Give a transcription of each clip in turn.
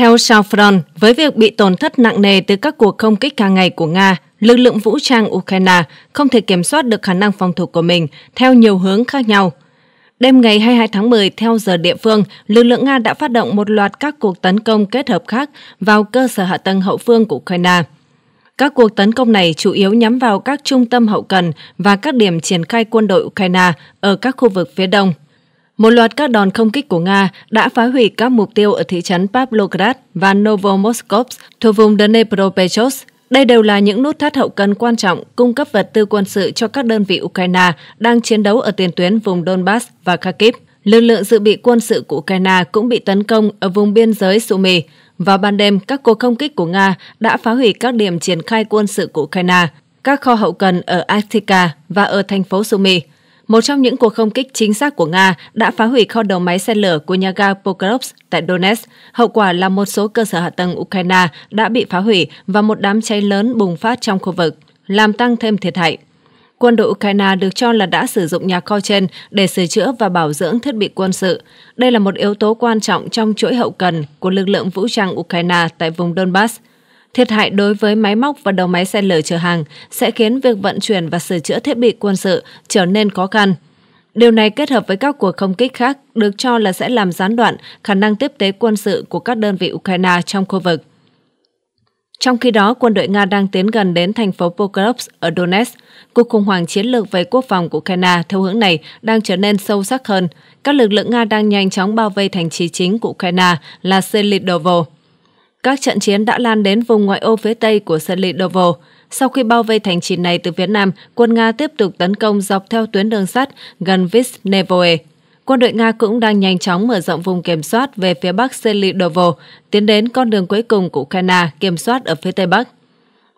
Theo Safron, với việc bị tổn thất nặng nề từ các cuộc không kích hàng ngày của Nga, lực lượng vũ trang Ukraine không thể kiểm soát được khả năng phòng thủ của mình theo nhiều hướng khác nhau. Đêm ngày 22 tháng 10, theo giờ địa phương, lực lượng Nga đã phát động một loạt các cuộc tấn công kết hợp khác vào cơ sở hạ tầng hậu phương của Ukraine. Các cuộc tấn công này chủ yếu nhắm vào các trung tâm hậu cần và các điểm triển khai quân đội Ukraine ở các khu vực phía đông. Một loạt các đòn không kích của Nga đã phá hủy các mục tiêu ở thị trấn Pavlograd và Novomoskovsk thuộc vùng Dnepropetrovsk. Đây đều là những nút thắt hậu cần quan trọng cung cấp vật tư quân sự cho các đơn vị Ukraine đang chiến đấu ở tiền tuyến vùng Donbass và Kharkiv. Lực lượng dự bị quân sự của Ukraine cũng bị tấn công ở vùng biên giới Sumy. Vào ban đêm, các cuộc không kích của Nga đã phá hủy các điểm triển khai quân sự của Ukraine, các kho hậu cần ở Arktika và ở thành phố Sumy. Một trong những cuộc không kích chính xác của Nga đã phá hủy kho đầu máy xe lửa của nhà ga Pokrovsk tại Donetsk. Hậu quả là một số cơ sở hạ tầng Ukraine đã bị phá hủy và một đám cháy lớn bùng phát trong khu vực, làm tăng thêm thiệt hại. Quân đội Ukraine được cho là đã sử dụng nhà kho trên để sửa chữa và bảo dưỡng thiết bị quân sự. Đây là một yếu tố quan trọng trong chuỗi hậu cần của lực lượng vũ trang Ukraine tại vùng Donbass – Thiệt hại đối với máy móc và đầu máy xe lở chở hàng sẽ khiến việc vận chuyển và sửa chữa thiết bị quân sự trở nên khó khăn. Điều này kết hợp với các cuộc không kích khác được cho là sẽ làm gián đoạn khả năng tiếp tế quân sự của các đơn vị Ukraine trong khu vực. Trong khi đó, quân đội Nga đang tiến gần đến thành phố Pokrovsk ở Donetsk. Cuộc khủng hoảng chiến lược về quốc phòng của Ukraine theo hướng này đang trở nên sâu sắc hơn. Các lực lượng Nga đang nhanh chóng bao vây thành trì chính của Ukraine là Selidovo. Các trận chiến đã lan đến vùng ngoại ô phía tây của sân Sau khi bao vây thành trì này từ phía nam, quân Nga tiếp tục tấn công dọc theo tuyến đường sắt gần Visnevoe. Quân đội Nga cũng đang nhanh chóng mở rộng vùng kiểm soát về phía bắc Selidovo, tiến đến con đường cuối cùng của Ukraine kiểm soát ở phía tây bắc.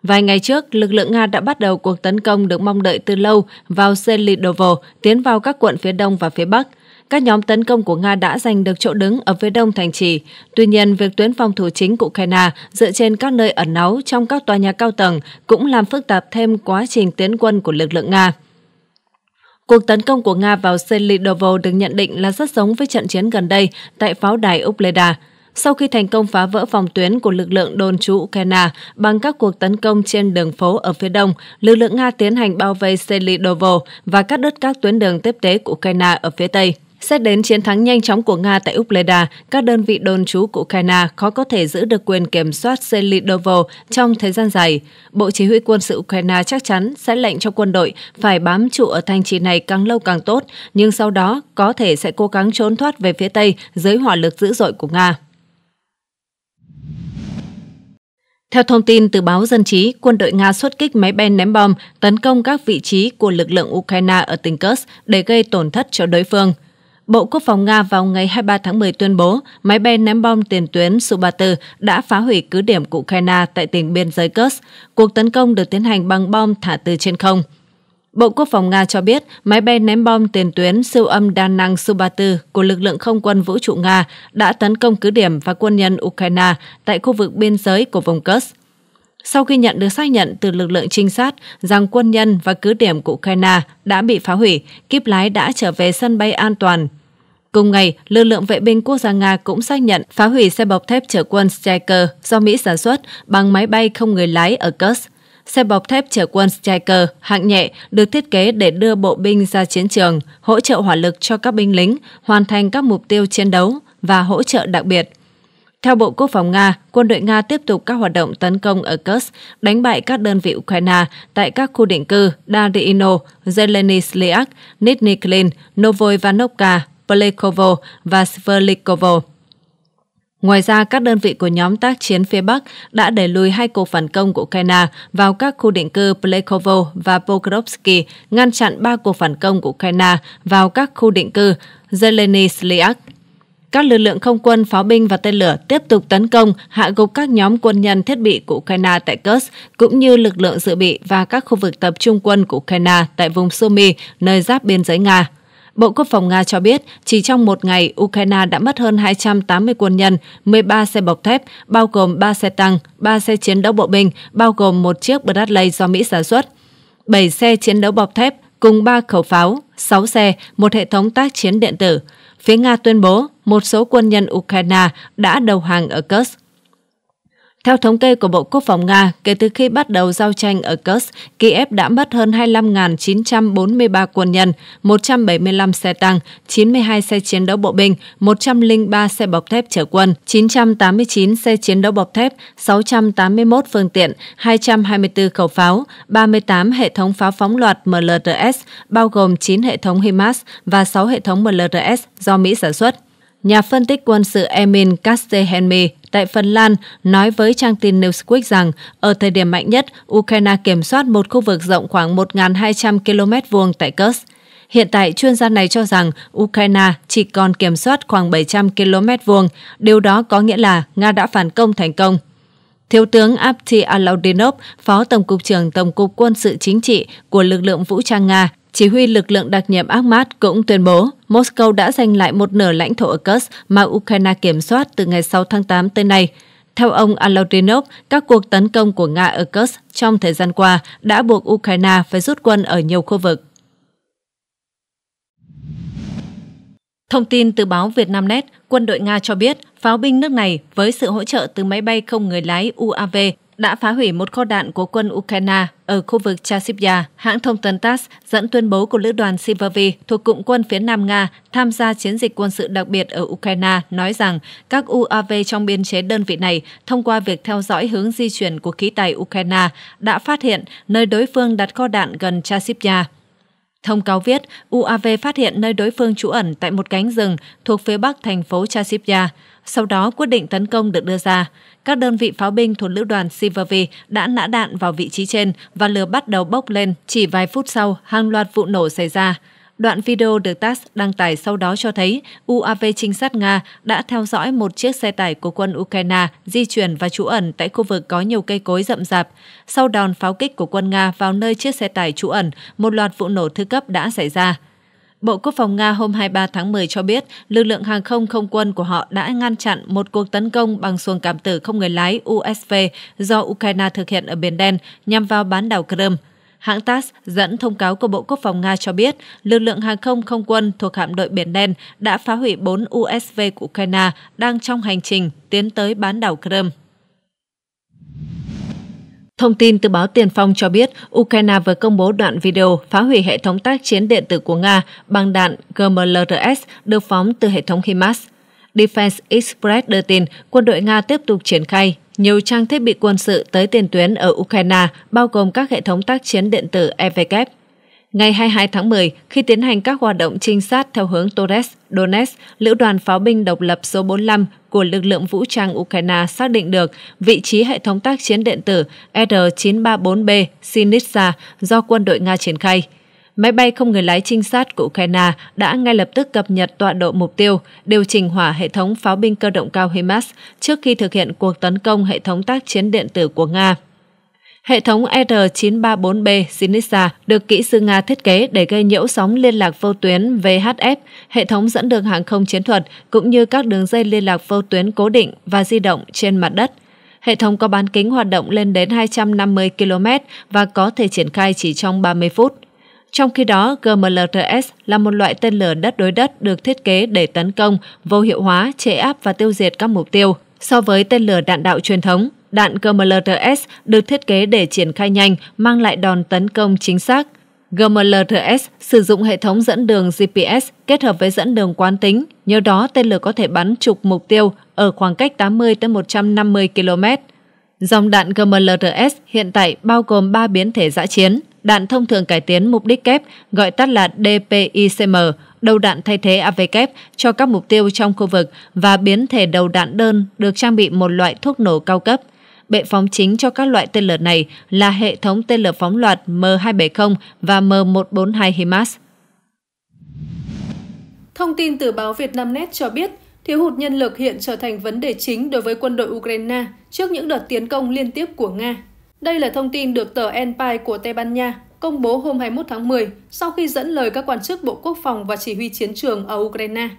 Vài ngày trước, lực lượng Nga đã bắt đầu cuộc tấn công được mong đợi từ lâu vào Selidovo, tiến vào các quận phía đông và phía bắc – các nhóm tấn công của Nga đã giành được chỗ đứng ở phía đông thành trì. Tuy nhiên, việc tuyến phòng thủ chính của Ukraine dựa trên các nơi ẩn náu trong các tòa nhà cao tầng cũng làm phức tạp thêm quá trình tiến quân của lực lượng Nga. Cuộc tấn công của Nga vào Selidovo được nhận định là rất giống với trận chiến gần đây tại pháo đài Upleda. Sau khi thành công phá vỡ phòng tuyến của lực lượng đồn trú Ukraine bằng các cuộc tấn công trên đường phố ở phía đông, lực lượng Nga tiến hành bao vây Selidovo và cắt đứt các tuyến đường tiếp tế của Ukraine ở phía tây. Xét đến chiến thắng nhanh chóng của Nga tại Ukleda, các đơn vị đồn trú của Ukraine khó có thể giữ được quyền kiểm soát Selidovo trong thời gian dài. Bộ Chỉ huy quân sự Ukraine chắc chắn sẽ lệnh cho quân đội phải bám trụ ở thành trì này càng lâu càng tốt, nhưng sau đó có thể sẽ cố gắng trốn thoát về phía Tây dưới hỏa lực dữ dội của Nga. Theo thông tin từ báo Dân trí, quân đội Nga xuất kích máy bay ném bom tấn công các vị trí của lực lượng Ukraine ở tỉnh Kursk để gây tổn thất cho đối phương. Bộ Quốc phòng Nga vào ngày 23 tháng 10 tuyên bố máy bay ném bom tiền tuyến su đã phá hủy cứ điểm của Ukraine tại tỉnh biên giới Kursk. Cuộc tấn công được tiến hành bằng bom thả từ trên không. Bộ Quốc phòng Nga cho biết máy bay ném bom tiền tuyến siêu âm đa năng su của lực lượng không quân vũ trụ Nga đã tấn công cứ điểm và quân nhân Ukraine tại khu vực biên giới của vùng Kursk. Sau khi nhận được xác nhận từ lực lượng trinh sát rằng quân nhân và cứ điểm của Ukraine đã bị phá hủy, kíp lái đã trở về sân bay an toàn. Cùng ngày, lực lượng vệ binh quốc gia Nga cũng xác nhận phá hủy xe bọc thép chở quân Stryker do Mỹ sản xuất bằng máy bay không người lái ở Kursk. Xe bọc thép chở quân Stryker hạng nhẹ được thiết kế để đưa bộ binh ra chiến trường, hỗ trợ hỏa lực cho các binh lính, hoàn thành các mục tiêu chiến đấu và hỗ trợ đặc biệt – theo Bộ Quốc phòng Nga, quân đội Nga tiếp tục các hoạt động tấn công ở Kursk, đánh bại các đơn vị Ukraine tại các khu định cư Darino, Zelenislyak, Nizhniklin, Novoivanovka, Plekovo và Sverlikovo. Ngoài ra, các đơn vị của nhóm tác chiến phía Bắc đã đẩy lùi hai cuộc phản công của Ukraine vào các khu định cư Plekovo và Pokrovsky, ngăn chặn ba cuộc phản công của Ukraine vào các khu định cư Zelenislyak, các lực lượng không quân, pháo binh và tên lửa tiếp tục tấn công, hạ gục các nhóm quân nhân thiết bị của Ukraine tại Kursk, cũng như lực lượng dự bị và các khu vực tập trung quân của Ukraine tại vùng Sumy, nơi giáp biên giới Nga. Bộ Quốc phòng Nga cho biết, chỉ trong một ngày, Ukraine đã mất hơn 280 quân nhân, 13 xe bọc thép, bao gồm 3 xe tăng, 3 xe chiến đấu bộ binh, bao gồm một chiếc Bradley do Mỹ sản xuất, 7 xe chiến đấu bọc thép cùng 3 khẩu pháo, 6 xe, một hệ thống tác chiến điện tử. Phía Nga tuyên bố một số quân nhân Ukraine đã đầu hàng ở Kursk theo thống kê của Bộ Quốc phòng Nga, kể từ khi bắt đầu giao tranh ở Kursk, Kiev đã mất hơn 25.943 quân nhân, 175 xe tăng, 92 xe chiến đấu bộ binh, 103 xe bọc thép chở quân, 989 xe chiến đấu bọc thép, 681 phương tiện, 224 khẩu pháo, 38 hệ thống pháo phóng loạt MLRS, bao gồm 9 hệ thống HIMARS và 6 hệ thống MLRS do Mỹ sản xuất. Nhà phân tích quân sự Emin Kastehenmi tại Phần Lan nói với trang tin Newsweek rằng ở thời điểm mạnh nhất, Ukraine kiểm soát một khu vực rộng khoảng 1.200 km vuông tại Kursk. Hiện tại, chuyên gia này cho rằng Ukraine chỉ còn kiểm soát khoảng 700 km vuông, điều đó có nghĩa là Nga đã phản công thành công. Thiếu tướng Apti Alaudinov, Phó Tổng cục trưởng Tổng cục Quân sự Chính trị của lực lượng vũ trang Nga, chỉ huy lực lượng đặc nhiệm Akhmat cũng tuyên bố Moscow đã giành lại một nửa lãnh thổ ở Kursk mà Ukraine kiểm soát từ ngày 6 tháng 8 tới nay. Theo ông Alaudinov, các cuộc tấn công của Nga ở Kursk trong thời gian qua đã buộc Ukraine phải rút quân ở nhiều khu vực. Thông tin từ báo Vietnamnet, quân đội Nga cho biết pháo binh nước này với sự hỗ trợ từ máy bay không người lái UAV đã phá hủy một kho đạn của quân Ukraine ở khu vực Chasivya. Hãng thông tấn TASS dẫn tuyên bố của lữ đoàn Sivavi thuộc cụm quân phía Nam Nga tham gia chiến dịch quân sự đặc biệt ở Ukraine nói rằng các UAV trong biên chế đơn vị này thông qua việc theo dõi hướng di chuyển của khí tài Ukraine đã phát hiện nơi đối phương đặt kho đạn gần Chasivya. Thông cáo viết, UAV phát hiện nơi đối phương trú ẩn tại một cánh rừng thuộc phía bắc thành phố Chasipya. Sau đó, quyết định tấn công được đưa ra. Các đơn vị pháo binh thuộc lữ đoàn Sivavi đã nã đạn vào vị trí trên và lửa bắt đầu bốc lên. Chỉ vài phút sau, hàng loạt vụ nổ xảy ra. Đoạn video được TASS đăng tải sau đó cho thấy UAV trinh sát Nga đã theo dõi một chiếc xe tải của quân Ukraine di chuyển và trú ẩn tại khu vực có nhiều cây cối rậm rạp. Sau đòn pháo kích của quân Nga vào nơi chiếc xe tải trú ẩn, một loạt vụ nổ thứ cấp đã xảy ra. Bộ Quốc phòng Nga hôm 23 tháng 10 cho biết lực lượng hàng không không quân của họ đã ngăn chặn một cuộc tấn công bằng xuồng cảm tử không người lái USV do Ukraine thực hiện ở Biển Đen nhằm vào bán đảo Crimea. Hãng TASS dẫn thông cáo của Bộ Quốc phòng Nga cho biết, lực lượng hàng không không quân thuộc hạm đội Biển Đen đã phá hủy 4 USV của Ukraine đang trong hành trình tiến tới bán đảo Crimea. Thông tin từ báo Tiền Phong cho biết, Ukraine vừa công bố đoạn video phá hủy hệ thống tác chiến điện tử của Nga bằng đạn GMLRS được phóng từ hệ thống HIMARS. Defense Express đưa tin quân đội Nga tiếp tục triển khai nhiều trang thiết bị quân sự tới tiền tuyến ở Ukraine, bao gồm các hệ thống tác chiến điện tử EVK. Ngày 22 tháng 10, khi tiến hành các hoạt động trinh sát theo hướng Torres, Donetsk, Lữ đoàn Pháo binh độc lập số 45 của lực lượng vũ trang Ukraine xác định được vị trí hệ thống tác chiến điện tử R934B Sinitsa do quân đội Nga triển khai máy bay không người lái trinh sát của Ukraine đã ngay lập tức cập nhật tọa độ mục tiêu, điều chỉnh hỏa hệ thống pháo binh cơ động cao HIMARS trước khi thực hiện cuộc tấn công hệ thống tác chiến điện tử của Nga. Hệ thống R934B Sinisa được kỹ sư Nga thiết kế để gây nhiễu sóng liên lạc vô tuyến VHF, hệ thống dẫn đường hàng không chiến thuật, cũng như các đường dây liên lạc vô tuyến cố định và di động trên mặt đất. Hệ thống có bán kính hoạt động lên đến 250 km và có thể triển khai chỉ trong 30 phút. Trong khi đó, GMLRS là một loại tên lửa đất đối đất được thiết kế để tấn công, vô hiệu hóa, chế áp và tiêu diệt các mục tiêu. So với tên lửa đạn đạo truyền thống, đạn GMLRS được thiết kế để triển khai nhanh, mang lại đòn tấn công chính xác. GMLRS sử dụng hệ thống dẫn đường GPS kết hợp với dẫn đường quán tính, nhờ đó tên lửa có thể bắn trục mục tiêu ở khoảng cách 80 tới 150 km. Dòng đạn GMLRS hiện tại bao gồm 3 biến thể giã chiến – đạn thông thường cải tiến mục đích kép, gọi tắt là DPICM, đầu đạn thay thế AV kép cho các mục tiêu trong khu vực và biến thể đầu đạn đơn được trang bị một loại thuốc nổ cao cấp. Bệ phóng chính cho các loại tên lửa này là hệ thống tên lửa phóng loạt M270 và M142 HIMARS. Thông tin từ báo Vietnamnet cho biết, thiếu hụt nhân lực hiện trở thành vấn đề chính đối với quân đội Ukraine trước những đợt tiến công liên tiếp của Nga. Đây là thông tin được tờ Empire của Tây Ban Nha công bố hôm 21 tháng 10 sau khi dẫn lời các quan chức Bộ Quốc phòng và chỉ huy chiến trường ở Ukraine.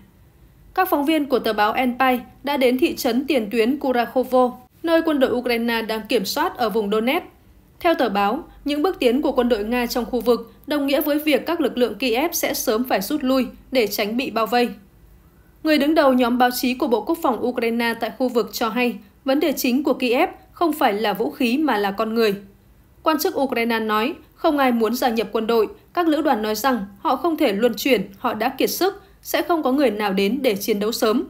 Các phóng viên của tờ báo Empire đã đến thị trấn tiền tuyến Kurakovo, nơi quân đội Ukraine đang kiểm soát ở vùng Donetsk. Theo tờ báo, những bước tiến của quân đội Nga trong khu vực đồng nghĩa với việc các lực lượng Kiev sẽ sớm phải rút lui để tránh bị bao vây. Người đứng đầu nhóm báo chí của Bộ Quốc phòng Ukraine tại khu vực cho hay vấn đề chính của Kiev không phải là vũ khí mà là con người. Quan chức Ukraine nói không ai muốn gia nhập quân đội, các lữ đoàn nói rằng họ không thể luân chuyển, họ đã kiệt sức, sẽ không có người nào đến để chiến đấu sớm.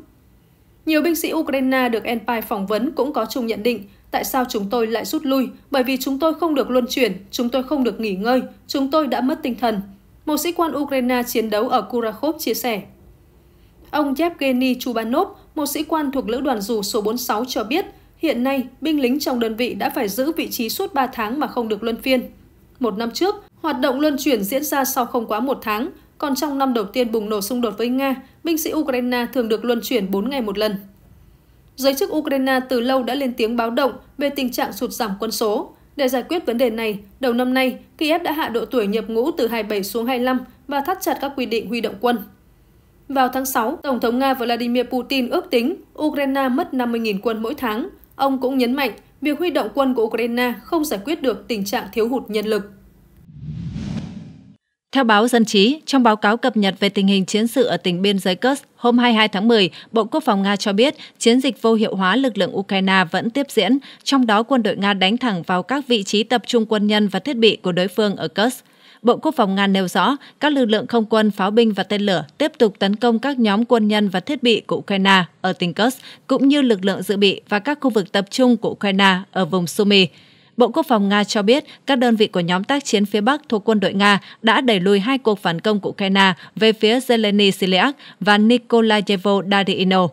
Nhiều binh sĩ Ukraine được Empire phỏng vấn cũng có chung nhận định tại sao chúng tôi lại rút lui bởi vì chúng tôi không được luân chuyển, chúng tôi không được nghỉ ngơi, chúng tôi đã mất tinh thần. Một sĩ quan Ukraine chiến đấu ở Kurakhov chia sẻ. Ông Yevgeny Chubanov, một sĩ quan thuộc lữ đoàn dù số 46 cho biết Hiện nay, binh lính trong đơn vị đã phải giữ vị trí suốt 3 tháng mà không được luân phiên. Một năm trước, hoạt động luân chuyển diễn ra sau không quá một tháng, còn trong năm đầu tiên bùng nổ xung đột với Nga, binh sĩ Ukraine thường được luân chuyển 4 ngày một lần. Giới chức Ukraine từ lâu đã lên tiếng báo động về tình trạng sụt giảm quân số. Để giải quyết vấn đề này, đầu năm nay, Kiev đã hạ độ tuổi nhập ngũ từ 27 xuống 25 và thắt chặt các quy định huy động quân. Vào tháng 6, Tổng thống Nga Vladimir Putin ước tính Ukraine mất 50.000 quân mỗi tháng, Ông cũng nhấn mạnh việc huy động quân của Ukraine không giải quyết được tình trạng thiếu hụt nhân lực. Theo báo Dân trí, trong báo cáo cập nhật về tình hình chiến sự ở tỉnh biên giới Kursk hôm 22 tháng 10, Bộ Quốc phòng Nga cho biết chiến dịch vô hiệu hóa lực lượng Ukraine vẫn tiếp diễn, trong đó quân đội Nga đánh thẳng vào các vị trí tập trung quân nhân và thiết bị của đối phương ở Kursk. Bộ Quốc phòng Nga nêu rõ các lực lượng không quân, pháo binh và tên lửa tiếp tục tấn công các nhóm quân nhân và thiết bị của Ukraine ở tỉnh Kursk, cũng như lực lượng dự bị và các khu vực tập trung của Ukraine ở vùng Sumy. Bộ Quốc phòng Nga cho biết các đơn vị của nhóm tác chiến phía Bắc thuộc quân đội Nga đã đẩy lùi hai cuộc phản công của Ukraine về phía Zeleny Siliak và Nikolayevo Dadino.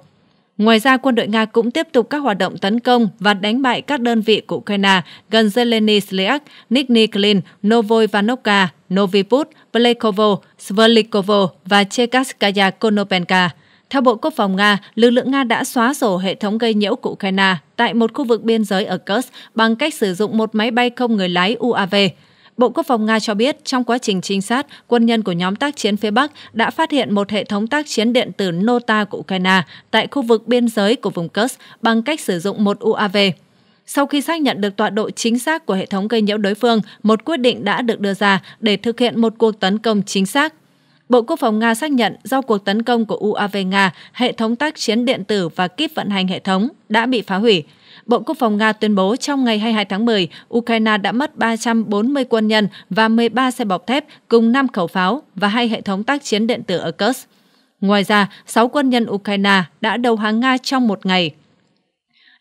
Ngoài ra, quân đội Nga cũng tiếp tục các hoạt động tấn công và đánh bại các đơn vị của Ukraine gần Zeleny Sliak, Nikni Klin, Novoivanovka, Noviput, Plekovo, Svelikovo và Chekaskaya Konopenka. Theo Bộ Quốc phòng Nga, lực lượng Nga đã xóa sổ hệ thống gây nhiễu của Ukraine tại một khu vực biên giới ở Kursk bằng cách sử dụng một máy bay không người lái UAV. Bộ Quốc phòng Nga cho biết trong quá trình trinh sát, quân nhân của nhóm tác chiến phía Bắc đã phát hiện một hệ thống tác chiến điện tử NOTA của Ukraine tại khu vực biên giới của vùng Kursk bằng cách sử dụng một UAV. Sau khi xác nhận được tọa độ chính xác của hệ thống gây nhiễu đối phương, một quyết định đã được đưa ra để thực hiện một cuộc tấn công chính xác. Bộ Quốc phòng Nga xác nhận do cuộc tấn công của UAV Nga, hệ thống tác chiến điện tử và kíp vận hành hệ thống đã bị phá hủy. Bộ Quốc phòng Nga tuyên bố trong ngày 22 tháng 10, Ukraine đã mất 340 quân nhân và 13 xe bọc thép cùng 5 khẩu pháo và hai hệ thống tác chiến điện tử ở Kursk. Ngoài ra, 6 quân nhân Ukraine đã đầu hàng Nga trong một ngày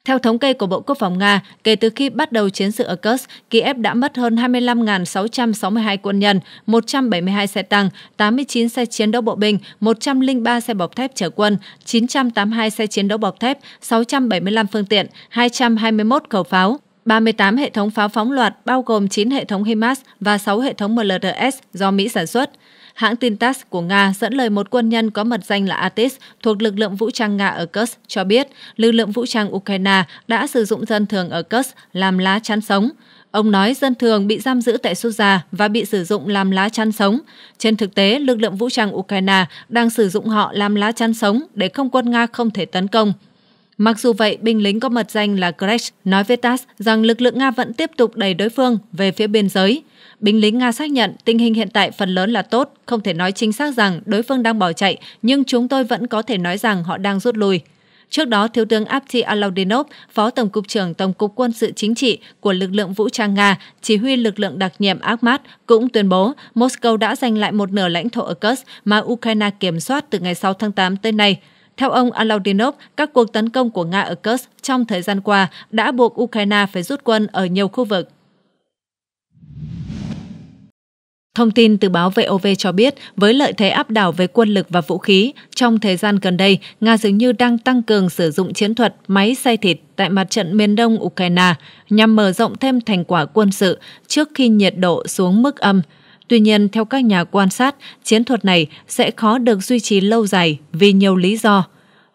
theo thống kê của Bộ Quốc phòng Nga, kể từ khi bắt đầu chiến sự ở Kursk, Kiev đã mất hơn 25.662 quân nhân, 172 xe tăng, 89 xe chiến đấu bộ binh, 103 xe bọc thép chở quân, 982 xe chiến đấu bọc thép, 675 phương tiện, 221 khẩu pháo, 38 hệ thống pháo phóng loạt bao gồm 9 hệ thống HIMARS và 6 hệ thống MLRS do Mỹ sản xuất. Hãng tin TASS của Nga dẫn lời một quân nhân có mật danh là Atis thuộc lực lượng vũ trang Nga ở Kursk cho biết lực lượng vũ trang Ukraine đã sử dụng dân thường ở Kursk làm lá chắn sống. Ông nói dân thường bị giam giữ tại quốc và bị sử dụng làm lá chắn sống. Trên thực tế, lực lượng vũ trang Ukraine đang sử dụng họ làm lá chắn sống để không quân Nga không thể tấn công. Mặc dù vậy, binh lính có mật danh là Crash nói với TASS rằng lực lượng Nga vẫn tiếp tục đẩy đối phương về phía biên giới. Binh lính Nga xác nhận tình hình hiện tại phần lớn là tốt, không thể nói chính xác rằng đối phương đang bỏ chạy, nhưng chúng tôi vẫn có thể nói rằng họ đang rút lui. Trước đó, Thiếu tướng Apti Alaudinov, Phó Tổng cục trưởng Tổng cục Quân sự Chính trị của lực lượng vũ trang Nga, chỉ huy lực lượng đặc nhiệm Akhmat, cũng tuyên bố Moscow đã giành lại một nửa lãnh thổ ở Kursk mà Ukraine kiểm soát từ ngày 6 tháng 8 tới nay. Theo ông Alaudinov, các cuộc tấn công của Nga ở Kursk trong thời gian qua đã buộc Ukraine phải rút quân ở nhiều khu vực. Thông tin từ báo VOV cho biết, với lợi thế áp đảo về quân lực và vũ khí, trong thời gian gần đây, Nga dường như đang tăng cường sử dụng chiến thuật máy xay thịt tại mặt trận miền đông Ukraine nhằm mở rộng thêm thành quả quân sự trước khi nhiệt độ xuống mức âm. Tuy nhiên, theo các nhà quan sát, chiến thuật này sẽ khó được duy trì lâu dài vì nhiều lý do.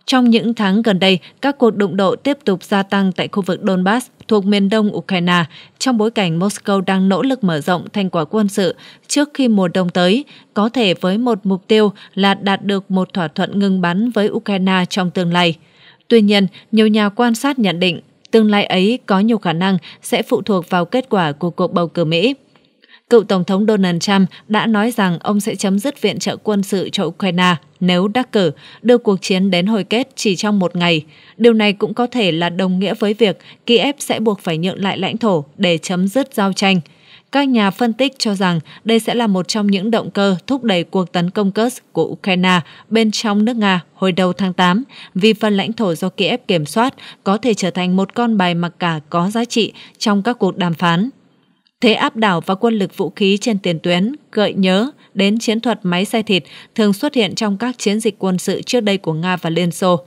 Trong những tháng gần đây, các cuộc đụng độ tiếp tục gia tăng tại khu vực Donbass, thuộc miền đông Ukraine trong bối cảnh Moscow đang nỗ lực mở rộng thành quả quân sự trước khi mùa đông tới, có thể với một mục tiêu là đạt được một thỏa thuận ngừng bắn với Ukraine trong tương lai. Tuy nhiên, nhiều nhà quan sát nhận định tương lai ấy có nhiều khả năng sẽ phụ thuộc vào kết quả của cuộc bầu cử Mỹ cựu Tổng thống Donald Trump đã nói rằng ông sẽ chấm dứt viện trợ quân sự cho Ukraine nếu đắc cử, đưa cuộc chiến đến hồi kết chỉ trong một ngày. Điều này cũng có thể là đồng nghĩa với việc Kiev sẽ buộc phải nhượng lại lãnh thổ để chấm dứt giao tranh. Các nhà phân tích cho rằng đây sẽ là một trong những động cơ thúc đẩy cuộc tấn công Kursk của Ukraine bên trong nước Nga hồi đầu tháng 8, vì phần lãnh thổ do Kiev kiểm soát có thể trở thành một con bài mặc cả có giá trị trong các cuộc đàm phán thế áp đảo và quân lực vũ khí trên tiền tuyến gợi nhớ đến chiến thuật máy xay thịt thường xuất hiện trong các chiến dịch quân sự trước đây của Nga và Liên Xô.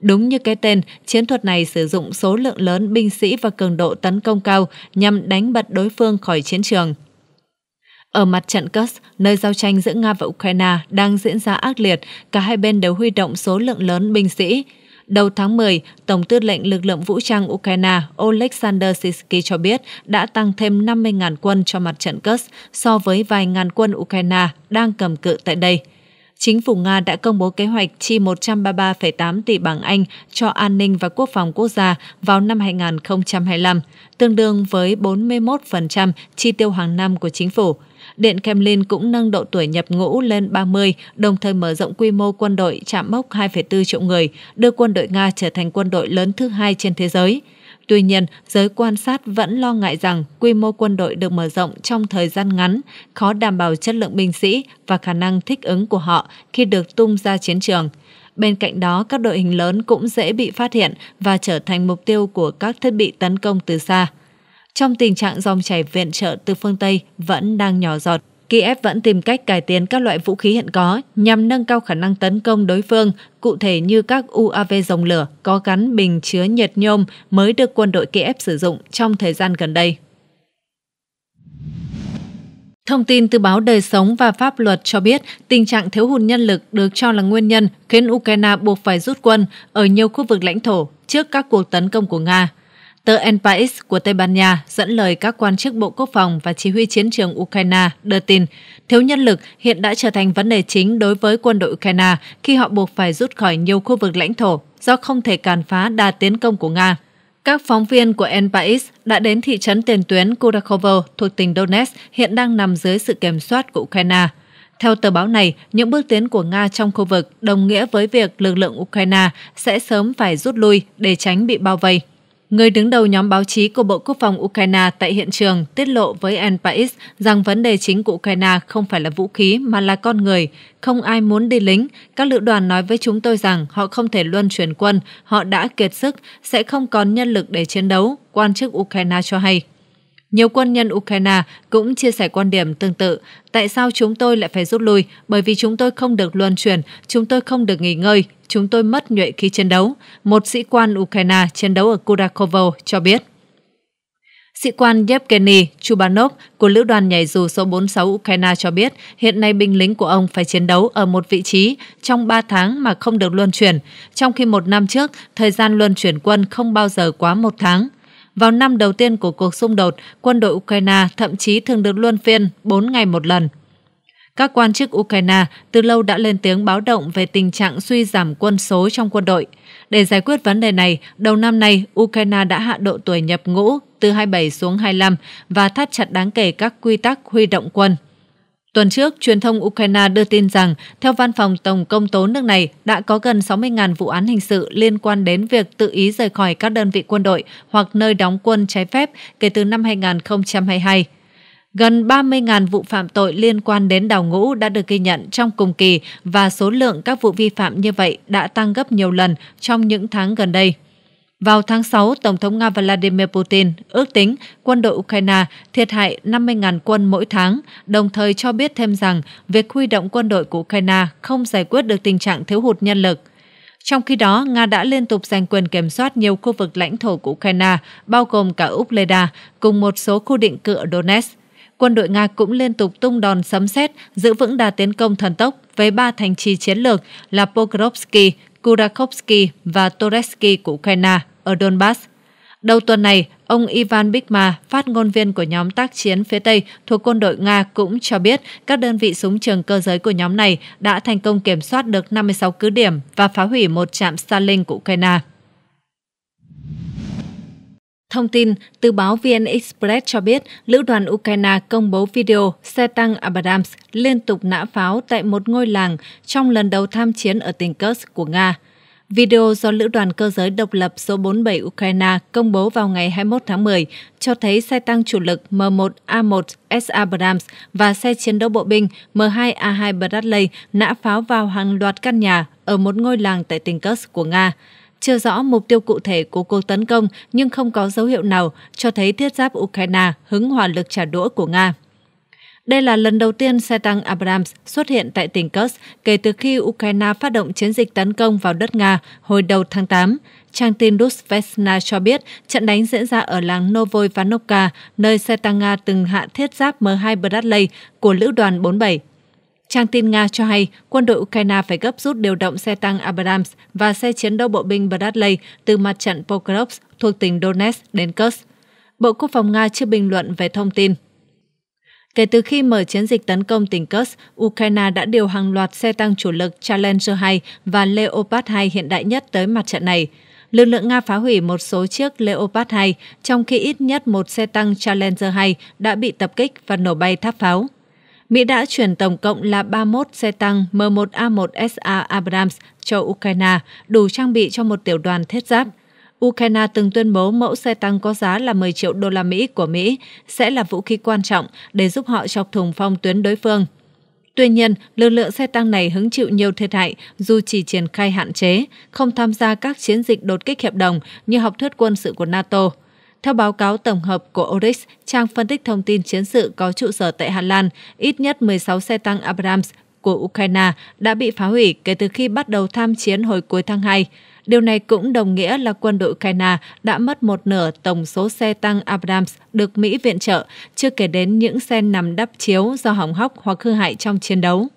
Đúng như cái tên, chiến thuật này sử dụng số lượng lớn binh sĩ và cường độ tấn công cao nhằm đánh bật đối phương khỏi chiến trường. Ở mặt trận Kursk, nơi giao tranh giữa Nga và Ukraine đang diễn ra ác liệt, cả hai bên đều huy động số lượng lớn binh sĩ. Đầu tháng 10, Tổng tư lệnh lực lượng vũ trang Ukraine Oleksandr Sisky cho biết đã tăng thêm 50.000 quân cho mặt trận Kursk so với vài ngàn quân Ukraine đang cầm cự tại đây chính phủ Nga đã công bố kế hoạch chi 133,8 tỷ bảng Anh cho an ninh và quốc phòng quốc gia vào năm 2025, tương đương với 41% chi tiêu hàng năm của chính phủ. Điện Kremlin cũng nâng độ tuổi nhập ngũ lên 30, đồng thời mở rộng quy mô quân đội chạm mốc 2,4 triệu người, đưa quân đội Nga trở thành quân đội lớn thứ hai trên thế giới. Tuy nhiên, giới quan sát vẫn lo ngại rằng quy mô quân đội được mở rộng trong thời gian ngắn, khó đảm bảo chất lượng binh sĩ và khả năng thích ứng của họ khi được tung ra chiến trường. Bên cạnh đó, các đội hình lớn cũng dễ bị phát hiện và trở thành mục tiêu của các thiết bị tấn công từ xa trong tình trạng dòng chảy viện trợ từ phương Tây vẫn đang nhỏ giọt. Kiev vẫn tìm cách cải tiến các loại vũ khí hiện có nhằm nâng cao khả năng tấn công đối phương, cụ thể như các UAV dòng lửa có gắn bình chứa nhiệt nhôm mới được quân đội Kiev sử dụng trong thời gian gần đây. Thông tin từ báo Đời Sống và Pháp Luật cho biết tình trạng thiếu hụt nhân lực được cho là nguyên nhân khiến Ukraine buộc phải rút quân ở nhiều khu vực lãnh thổ trước các cuộc tấn công của Nga. Tờ El País của Tây Ban Nha dẫn lời các quan chức Bộ Quốc phòng và chỉ huy chiến trường Ukraine đưa tin thiếu nhân lực hiện đã trở thành vấn đề chính đối với quân đội Ukraine khi họ buộc phải rút khỏi nhiều khu vực lãnh thổ do không thể càn phá đà tiến công của Nga. Các phóng viên của El País đã đến thị trấn tiền tuyến Kurakovo thuộc tỉnh Donetsk hiện đang nằm dưới sự kiểm soát của Ukraine. Theo tờ báo này, những bước tiến của Nga trong khu vực đồng nghĩa với việc lực lượng Ukraine sẽ sớm phải rút lui để tránh bị bao vây. Người đứng đầu nhóm báo chí của Bộ Quốc phòng Ukraine tại hiện trường tiết lộ với An Pais rằng vấn đề chính của Ukraine không phải là vũ khí mà là con người. Không ai muốn đi lính. Các lữ đoàn nói với chúng tôi rằng họ không thể luân chuyển quân, họ đã kiệt sức, sẽ không còn nhân lực để chiến đấu, quan chức Ukraine cho hay. Nhiều quân nhân Ukraine cũng chia sẻ quan điểm tương tự. Tại sao chúng tôi lại phải rút lui? Bởi vì chúng tôi không được luân chuyển, chúng tôi không được nghỉ ngơi, chúng tôi mất nhuệ khi chiến đấu. Một sĩ quan Ukraine chiến đấu ở Kurakovo cho biết. Sĩ quan Yevgeny Chubanov của lữ đoàn nhảy dù số 46 Ukraine cho biết hiện nay binh lính của ông phải chiến đấu ở một vị trí trong 3 tháng mà không được luân chuyển, trong khi một năm trước thời gian luân chuyển quân không bao giờ quá một tháng. Vào năm đầu tiên của cuộc xung đột, quân đội Ukraine thậm chí thường được luân phiên 4 ngày một lần. Các quan chức Ukraine từ lâu đã lên tiếng báo động về tình trạng suy giảm quân số trong quân đội. Để giải quyết vấn đề này, đầu năm nay, Ukraine đã hạ độ tuổi nhập ngũ từ 27 xuống 25 và thắt chặt đáng kể các quy tắc huy động quân. Tuần trước, truyền thông Ukraine đưa tin rằng, theo văn phòng Tổng công tố nước này, đã có gần 60.000 vụ án hình sự liên quan đến việc tự ý rời khỏi các đơn vị quân đội hoặc nơi đóng quân trái phép kể từ năm 2022. Gần 30.000 vụ phạm tội liên quan đến đào ngũ đã được ghi nhận trong cùng kỳ và số lượng các vụ vi phạm như vậy đã tăng gấp nhiều lần trong những tháng gần đây. Vào tháng 6, Tổng thống Nga Vladimir Putin ước tính quân đội Ukraine thiệt hại 50.000 quân mỗi tháng, đồng thời cho biết thêm rằng việc huy động quân đội của Ukraine không giải quyết được tình trạng thiếu hụt nhân lực. Trong khi đó, Nga đã liên tục giành quyền kiểm soát nhiều khu vực lãnh thổ của Ukraine, bao gồm cả Úc cùng một số khu định cự ở Donetsk. Quân đội Nga cũng liên tục tung đòn sấm sét, giữ vững đà tiến công thần tốc với ba thành trì chiến lược là Pokrovsky, Kurakovsky và Toretsky của Ukraine ở Donbass. Đầu tuần này, ông Ivan Bikma, phát ngôn viên của nhóm tác chiến phía Tây thuộc quân đội Nga cũng cho biết các đơn vị súng trường cơ giới của nhóm này đã thành công kiểm soát được 56 cứ điểm và phá hủy một trạm Starlink của Ukraine. Thông tin từ báo VN Express cho biết, lữ đoàn Ukraine công bố video xe tăng Abrams liên tục nã pháo tại một ngôi làng trong lần đầu tham chiến ở tỉnh Kursk của Nga. Video do Lữ đoàn Cơ giới Độc lập số 47 Ukraine công bố vào ngày 21 tháng 10 cho thấy xe tăng chủ lực M1A1S Abrams và xe chiến đấu bộ binh M2A2 Bradley nã pháo vào hàng loạt căn nhà ở một ngôi làng tại tỉnh Kursk của Nga chưa rõ mục tiêu cụ thể của cuộc tấn công nhưng không có dấu hiệu nào cho thấy thiết giáp Ukraine hứng hỏa lực trả đũa của Nga. Đây là lần đầu tiên xe tăng Abrams xuất hiện tại tỉnh Kursk kể từ khi Ukraine phát động chiến dịch tấn công vào đất Nga hồi đầu tháng 8. Trang tin Rusvesna cho biết trận đánh diễn ra ở làng Novoivanovka, nơi xe tăng Nga từng hạ thiết giáp M2 Bradley của Lữ đoàn 47 Trang tin Nga cho hay quân đội Ukraine phải gấp rút điều động xe tăng Abrams và xe chiến đấu bộ binh Bradley từ mặt trận Pokrovsk thuộc tỉnh Donetsk đến Kursk. Bộ Quốc phòng Nga chưa bình luận về thông tin. Kể từ khi mở chiến dịch tấn công tỉnh Kursk, Ukraine đã điều hàng loạt xe tăng chủ lực Challenger 2 và Leopard 2 hiện đại nhất tới mặt trận này. Lực lượng Nga phá hủy một số chiếc Leopard 2, trong khi ít nhất một xe tăng Challenger 2 đã bị tập kích và nổ bay tháp pháo. Mỹ đã chuyển tổng cộng là 31 xe tăng M1A1SA Abrams cho Ukraine, đủ trang bị cho một tiểu đoàn thiết giáp. Ukraine từng tuyên bố mẫu xe tăng có giá là 10 triệu đô la Mỹ của Mỹ sẽ là vũ khí quan trọng để giúp họ chọc thủng phong tuyến đối phương. Tuy nhiên, lực lượng xe tăng này hứng chịu nhiều thiệt hại dù chỉ triển khai hạn chế, không tham gia các chiến dịch đột kích hiệp đồng như học thuyết quân sự của NATO. Theo báo cáo tổng hợp của Oryx, trang phân tích thông tin chiến sự có trụ sở tại Hà Lan, ít nhất 16 xe tăng Abrams của Ukraine đã bị phá hủy kể từ khi bắt đầu tham chiến hồi cuối tháng 2. Điều này cũng đồng nghĩa là quân đội Ukraine đã mất một nửa tổng số xe tăng Abrams được Mỹ viện trợ, chưa kể đến những xe nằm đắp chiếu do hỏng hóc hoặc hư hại trong chiến đấu.